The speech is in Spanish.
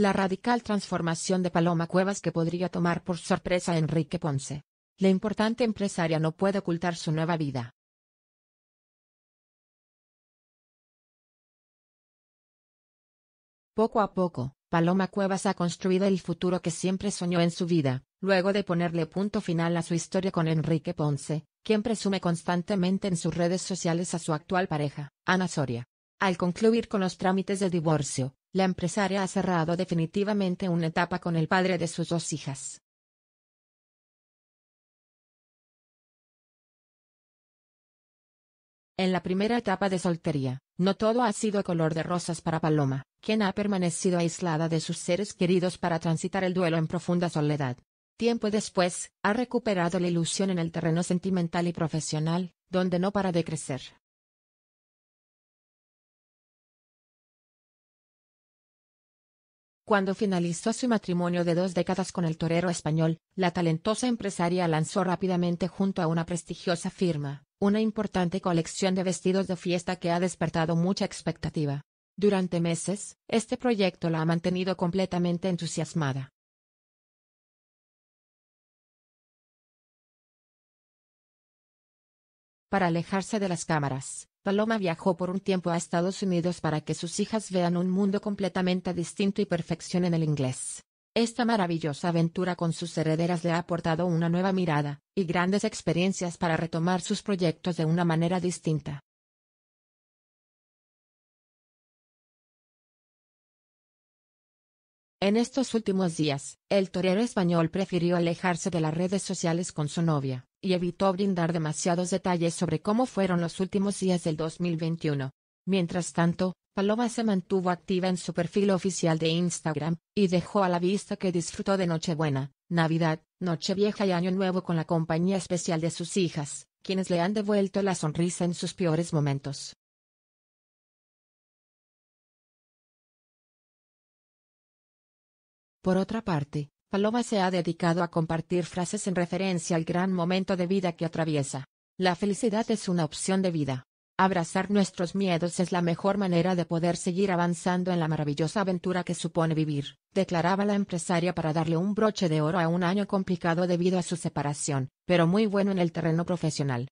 La radical transformación de Paloma Cuevas que podría tomar por sorpresa a Enrique Ponce. La importante empresaria no puede ocultar su nueva vida. Poco a poco, Paloma Cuevas ha construido el futuro que siempre soñó en su vida, luego de ponerle punto final a su historia con Enrique Ponce, quien presume constantemente en sus redes sociales a su actual pareja, Ana Soria. Al concluir con los trámites de divorcio, la empresaria ha cerrado definitivamente una etapa con el padre de sus dos hijas. En la primera etapa de soltería, no todo ha sido color de rosas para Paloma, quien ha permanecido aislada de sus seres queridos para transitar el duelo en profunda soledad. Tiempo después, ha recuperado la ilusión en el terreno sentimental y profesional, donde no para de crecer. Cuando finalizó su matrimonio de dos décadas con el torero español, la talentosa empresaria lanzó rápidamente junto a una prestigiosa firma, una importante colección de vestidos de fiesta que ha despertado mucha expectativa. Durante meses, este proyecto la ha mantenido completamente entusiasmada. Para alejarse de las cámaras, Paloma viajó por un tiempo a Estados Unidos para que sus hijas vean un mundo completamente distinto y perfeccionen el inglés. Esta maravillosa aventura con sus herederas le ha aportado una nueva mirada, y grandes experiencias para retomar sus proyectos de una manera distinta. En estos últimos días, el torero español prefirió alejarse de las redes sociales con su novia, y evitó brindar demasiados detalles sobre cómo fueron los últimos días del 2021. Mientras tanto, Paloma se mantuvo activa en su perfil oficial de Instagram, y dejó a la vista que disfrutó de Nochebuena, Navidad, Nochevieja y Año Nuevo con la compañía especial de sus hijas, quienes le han devuelto la sonrisa en sus peores momentos. Por otra parte, Paloma se ha dedicado a compartir frases en referencia al gran momento de vida que atraviesa. La felicidad es una opción de vida. Abrazar nuestros miedos es la mejor manera de poder seguir avanzando en la maravillosa aventura que supone vivir, declaraba la empresaria para darle un broche de oro a un año complicado debido a su separación, pero muy bueno en el terreno profesional.